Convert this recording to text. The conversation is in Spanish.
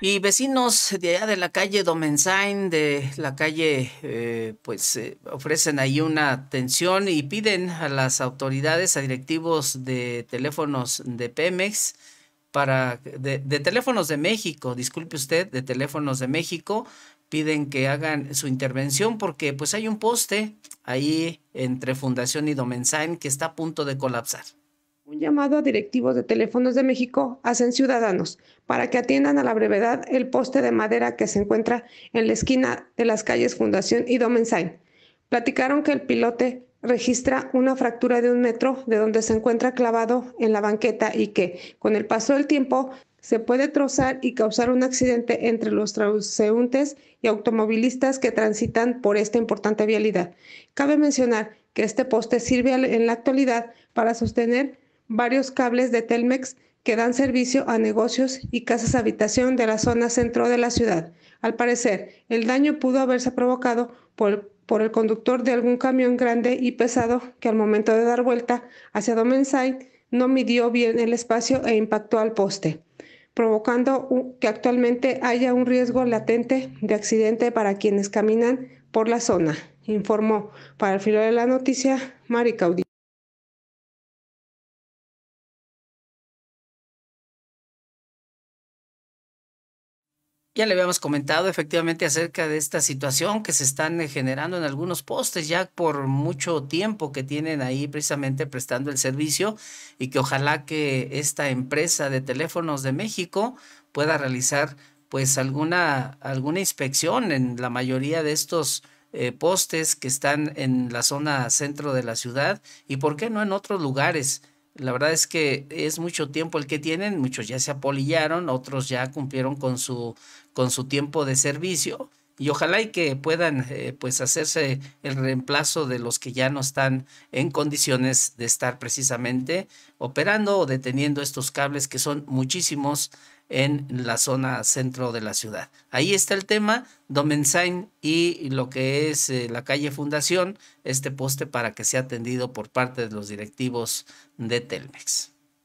Y vecinos de allá de la calle Domensain, de la calle, eh, pues eh, ofrecen ahí una atención y piden a las autoridades, a directivos de teléfonos de Pemex, para, de, de teléfonos de México, disculpe usted, de teléfonos de México, piden que hagan su intervención porque pues hay un poste ahí entre Fundación y Domensain que está a punto de colapsar un llamado a directivos de Teléfonos de México hacen ciudadanos para que atiendan a la brevedad el poste de madera que se encuentra en la esquina de las calles Fundación y Domensain. Platicaron que el pilote registra una fractura de un metro de donde se encuentra clavado en la banqueta y que, con el paso del tiempo, se puede trozar y causar un accidente entre los transeúntes y automovilistas que transitan por esta importante vialidad. Cabe mencionar que este poste sirve en la actualidad para sostener varios cables de Telmex que dan servicio a negocios y casas habitación de la zona centro de la ciudad. Al parecer, el daño pudo haberse provocado por, por el conductor de algún camión grande y pesado que al momento de dar vuelta hacia Domensay no midió bien el espacio e impactó al poste, provocando que actualmente haya un riesgo latente de accidente para quienes caminan por la zona, informó para el filo de la noticia Mari Caudillo. Ya le habíamos comentado efectivamente acerca de esta situación que se están eh, generando en algunos postes ya por mucho tiempo que tienen ahí precisamente prestando el servicio y que ojalá que esta empresa de teléfonos de México pueda realizar pues alguna, alguna inspección en la mayoría de estos eh, postes que están en la zona centro de la ciudad y por qué no en otros lugares la verdad es que es mucho tiempo el que tienen, muchos ya se apolillaron, otros ya cumplieron con su, con su tiempo de servicio y ojalá y que puedan eh, pues hacerse el reemplazo de los que ya no están en condiciones de estar precisamente operando o deteniendo estos cables que son muchísimos en la zona centro de la ciudad. Ahí está el tema, Domensain y lo que es eh, la calle Fundación, este poste para que sea atendido por parte de los directivos de Telmex.